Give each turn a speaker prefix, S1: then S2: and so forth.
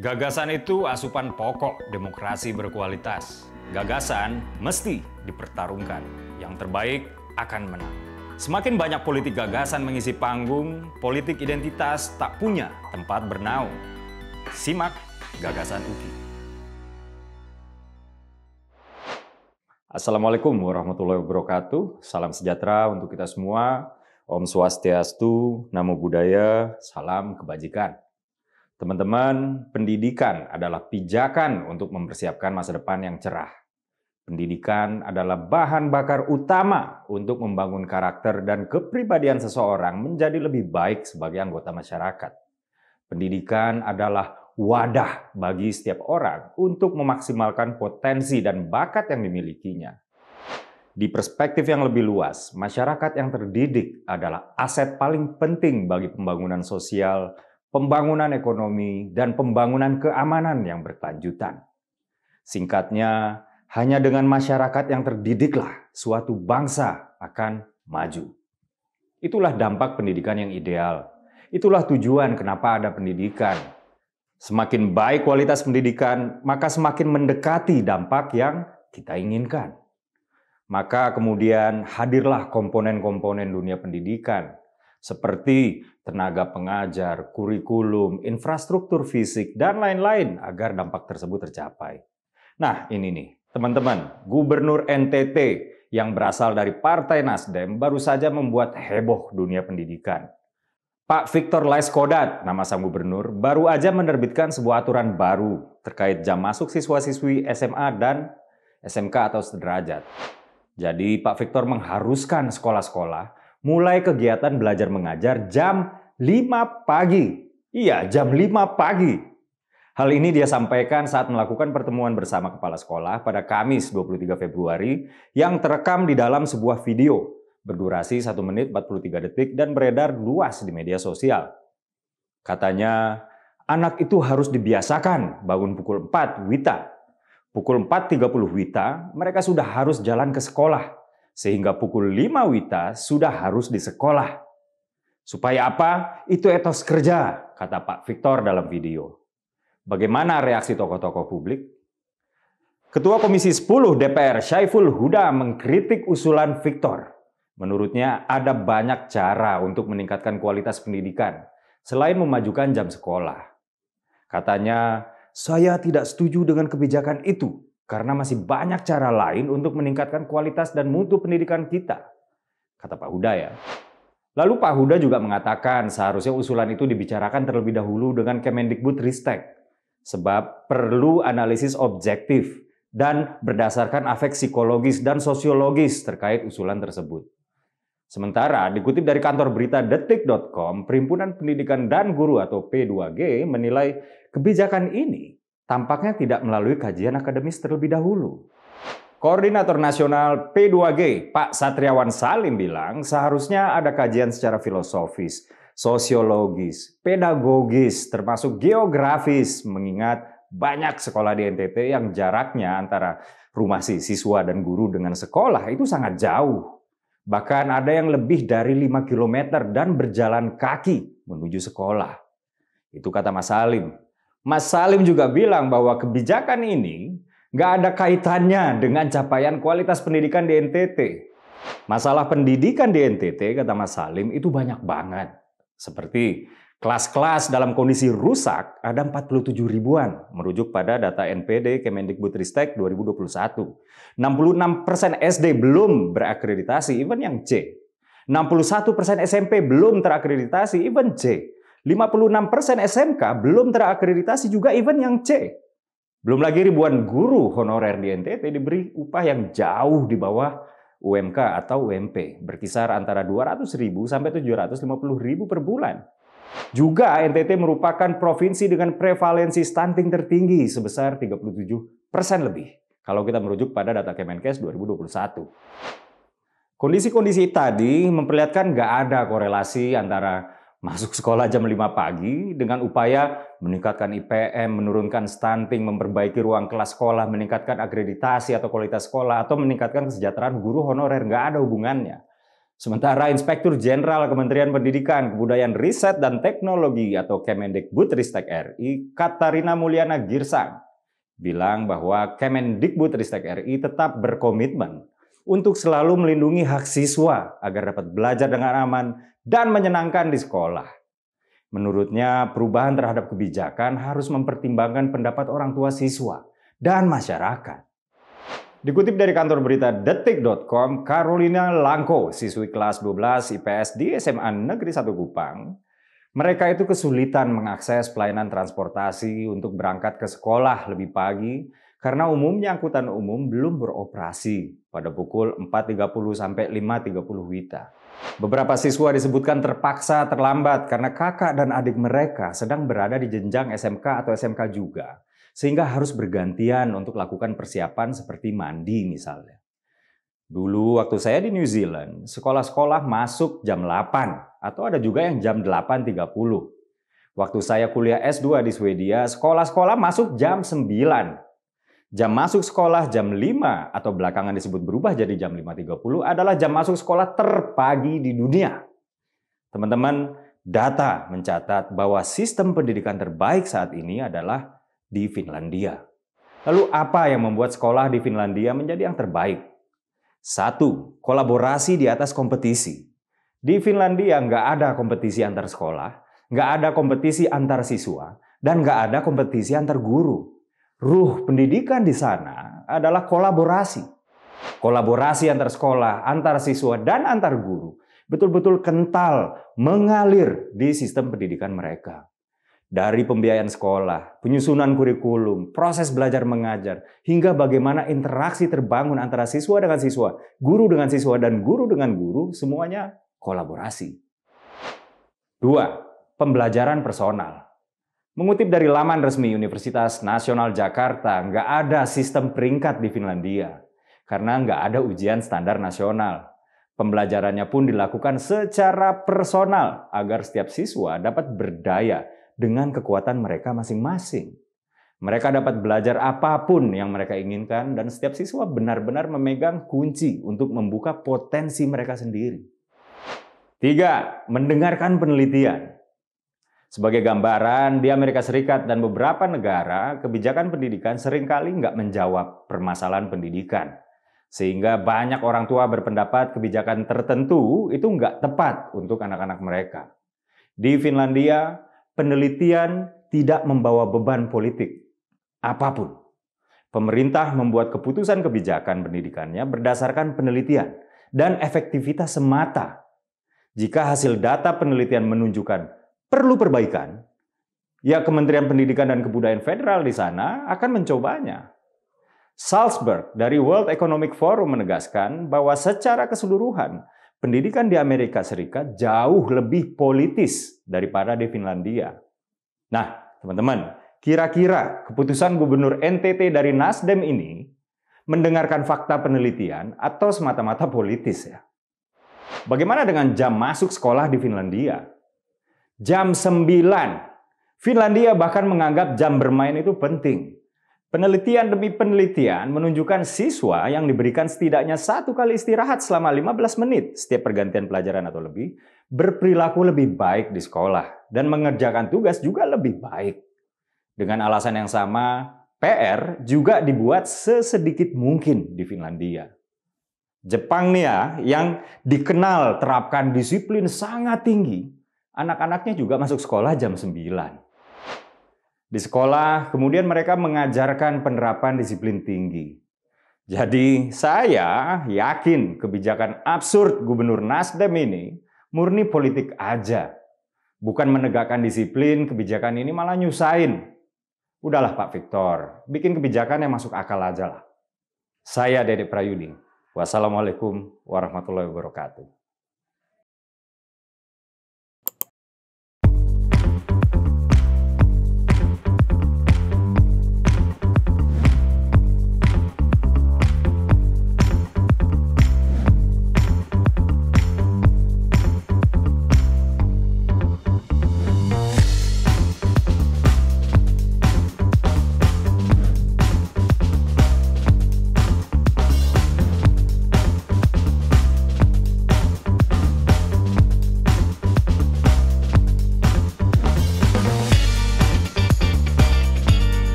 S1: Gagasan itu asupan pokok demokrasi berkualitas. Gagasan mesti dipertarungkan. Yang terbaik akan menang. Semakin banyak politik gagasan mengisi panggung, politik identitas tak punya tempat bernaung. Simak gagasan UKI. Assalamualaikum warahmatullahi wabarakatuh. Salam sejahtera untuk kita semua. Om Swastiastu, Namo Buddhaya, salam kebajikan. Teman-teman, pendidikan adalah pijakan untuk mempersiapkan masa depan yang cerah. Pendidikan adalah bahan bakar utama untuk membangun karakter dan kepribadian seseorang menjadi lebih baik sebagai anggota masyarakat. Pendidikan adalah wadah bagi setiap orang untuk memaksimalkan potensi dan bakat yang dimilikinya. Di perspektif yang lebih luas, masyarakat yang terdidik adalah aset paling penting bagi pembangunan sosial pembangunan ekonomi, dan pembangunan keamanan yang berkelanjutan. Singkatnya, hanya dengan masyarakat yang terdidiklah suatu bangsa akan maju. Itulah dampak pendidikan yang ideal. Itulah tujuan kenapa ada pendidikan. Semakin baik kualitas pendidikan, maka semakin mendekati dampak yang kita inginkan. Maka kemudian hadirlah komponen-komponen dunia pendidikan, seperti tenaga pengajar, kurikulum, infrastruktur fisik, dan lain-lain agar dampak tersebut tercapai. Nah, ini nih, teman-teman, Gubernur NTT yang berasal dari Partai Nasdem baru saja membuat heboh dunia pendidikan. Pak Victor Laiskodat, nama sang gubernur, baru aja menerbitkan sebuah aturan baru terkait jam masuk siswa-siswi SMA dan SMK atau sederajat. Jadi Pak Victor mengharuskan sekolah-sekolah mulai kegiatan belajar mengajar jam 5 pagi. Iya, jam 5 pagi. Hal ini dia sampaikan saat melakukan pertemuan bersama kepala sekolah pada Kamis 23 Februari yang terekam di dalam sebuah video berdurasi 1 menit 43 detik dan beredar luas di media sosial. Katanya, anak itu harus dibiasakan bangun pukul 4 Wita. Pukul 4.30 Wita, mereka sudah harus jalan ke sekolah sehingga pukul 5 Wita sudah harus di sekolah. Supaya apa? Itu etos kerja, kata Pak Victor dalam video. Bagaimana reaksi tokoh-tokoh publik? Ketua Komisi 10 DPR Syaiful Huda mengkritik usulan Victor. Menurutnya ada banyak cara untuk meningkatkan kualitas pendidikan selain memajukan jam sekolah. Katanya, "Saya tidak setuju dengan kebijakan itu karena masih banyak cara lain untuk meningkatkan kualitas dan mutu pendidikan kita, kata Pak Huda ya. Lalu Pak Huda juga mengatakan seharusnya usulan itu dibicarakan terlebih dahulu dengan Kemendikbud Ristek, sebab perlu analisis objektif dan berdasarkan afek psikologis dan sosiologis terkait usulan tersebut. Sementara dikutip dari kantor berita detik.com, Perhimpunan Pendidikan dan Guru atau P2G menilai kebijakan ini tampaknya tidak melalui kajian akademis terlebih dahulu. Koordinator Nasional P2G, Pak Satriawan Salim bilang, seharusnya ada kajian secara filosofis, sosiologis, pedagogis, termasuk geografis, mengingat banyak sekolah di NTT yang jaraknya antara rumah si siswa dan guru dengan sekolah itu sangat jauh. Bahkan ada yang lebih dari 5 km dan berjalan kaki menuju sekolah. Itu kata Mas Salim. Mas Salim juga bilang bahwa kebijakan ini nggak ada kaitannya dengan capaian kualitas pendidikan di NTT. Masalah pendidikan di NTT, kata Mas Salim, itu banyak banget. Seperti kelas-kelas dalam kondisi rusak ada 47 ribuan, merujuk pada data NPD Kemendikbudristek 2021. 66 persen SD belum berakreditasi, even yang C. 61 persen SMP belum terakreditasi, even C. 56% SMK belum terakreditasi juga event yang C. Belum lagi ribuan guru honorer di NTT diberi upah yang jauh di bawah UMK atau UMP, berkisar antara 200.000 sampai 750.000 per bulan. Juga NTT merupakan provinsi dengan prevalensi stunting tertinggi sebesar 37% lebih kalau kita merujuk pada data Kemenkes 2021. Kondisi-kondisi tadi memperlihatkan nggak ada korelasi antara Masuk sekolah jam 5 pagi dengan upaya meningkatkan IPM, menurunkan stunting, memperbaiki ruang kelas sekolah, meningkatkan akreditasi atau kualitas sekolah, atau meningkatkan kesejahteraan guru honorer. Nggak ada hubungannya. Sementara Inspektur Jenderal Kementerian Pendidikan, Kebudayaan Riset dan Teknologi atau Kemendikbudristek RI, Katarina Mulyana Girsang, bilang bahwa Kemendikbudristek RI tetap berkomitmen untuk selalu melindungi hak siswa agar dapat belajar dengan aman, dan menyenangkan di sekolah. Menurutnya, perubahan terhadap kebijakan harus mempertimbangkan pendapat orang tua siswa dan masyarakat. Dikutip dari kantor berita detik.com, Carolina Langko, siswi kelas 12 IPS di SMA Negeri 1 Kupang, mereka itu kesulitan mengakses pelayanan transportasi untuk berangkat ke sekolah lebih pagi karena umumnya angkutan umum belum beroperasi pada pukul 4.30 sampai 5.30 Wita. Beberapa siswa disebutkan terpaksa terlambat karena kakak dan adik mereka sedang berada di jenjang SMK atau SMK juga, sehingga harus bergantian untuk lakukan persiapan seperti mandi misalnya. Dulu waktu saya di New Zealand, sekolah-sekolah masuk jam 8 atau ada juga yang jam 8.30. Waktu saya kuliah S2 di Swedia, sekolah-sekolah masuk jam 9 Jam masuk sekolah jam 5 atau belakangan disebut berubah jadi jam 5.30 adalah jam masuk sekolah terpagi di dunia. Teman-teman, data mencatat bahwa sistem pendidikan terbaik saat ini adalah di Finlandia. Lalu apa yang membuat sekolah di Finlandia menjadi yang terbaik? Satu, kolaborasi di atas kompetisi. Di Finlandia nggak ada kompetisi antar sekolah, nggak ada kompetisi antar siswa, dan nggak ada kompetisi antar guru ruh pendidikan di sana adalah kolaborasi. Kolaborasi antar sekolah, antar siswa, dan antar guru betul-betul kental mengalir di sistem pendidikan mereka. Dari pembiayaan sekolah, penyusunan kurikulum, proses belajar mengajar, hingga bagaimana interaksi terbangun antara siswa dengan siswa, guru dengan siswa, dan guru dengan guru, semuanya kolaborasi. Dua, pembelajaran personal. Mengutip dari laman resmi Universitas Nasional Jakarta, nggak ada sistem peringkat di Finlandia karena nggak ada ujian standar nasional. Pembelajarannya pun dilakukan secara personal agar setiap siswa dapat berdaya dengan kekuatan mereka masing-masing. Mereka dapat belajar apapun yang mereka inginkan dan setiap siswa benar-benar memegang kunci untuk membuka potensi mereka sendiri. Tiga, mendengarkan penelitian. Sebagai gambaran, di Amerika Serikat dan beberapa negara, kebijakan pendidikan seringkali nggak menjawab permasalahan pendidikan. Sehingga banyak orang tua berpendapat kebijakan tertentu itu nggak tepat untuk anak-anak mereka. Di Finlandia, penelitian tidak membawa beban politik apapun. Pemerintah membuat keputusan kebijakan pendidikannya berdasarkan penelitian dan efektivitas semata. Jika hasil data penelitian menunjukkan perlu perbaikan, ya Kementerian Pendidikan dan Kebudayaan Federal di sana akan mencobanya. Salzburg dari World Economic Forum menegaskan bahwa secara keseluruhan pendidikan di Amerika Serikat jauh lebih politis daripada di Finlandia. Nah, teman-teman, kira-kira keputusan gubernur NTT dari Nasdem ini mendengarkan fakta penelitian atau semata-mata politis ya? Bagaimana dengan jam masuk sekolah di Finlandia? jam 9. Finlandia bahkan menganggap jam bermain itu penting. Penelitian demi penelitian menunjukkan siswa yang diberikan setidaknya satu kali istirahat selama 15 menit setiap pergantian pelajaran atau lebih, berperilaku lebih baik di sekolah dan mengerjakan tugas juga lebih baik. Dengan alasan yang sama, PR juga dibuat sesedikit mungkin di Finlandia. Jepang nih ya, yang dikenal terapkan disiplin sangat tinggi, anak-anaknya juga masuk sekolah jam 9. Di sekolah, kemudian mereka mengajarkan penerapan disiplin tinggi. Jadi saya yakin kebijakan absurd Gubernur Nasdem ini murni politik aja. Bukan menegakkan disiplin, kebijakan ini malah nyusahin. Udahlah Pak Victor, bikin kebijakan yang masuk akal aja lah. Saya Dedek Prayudi. Wassalamualaikum warahmatullahi wabarakatuh.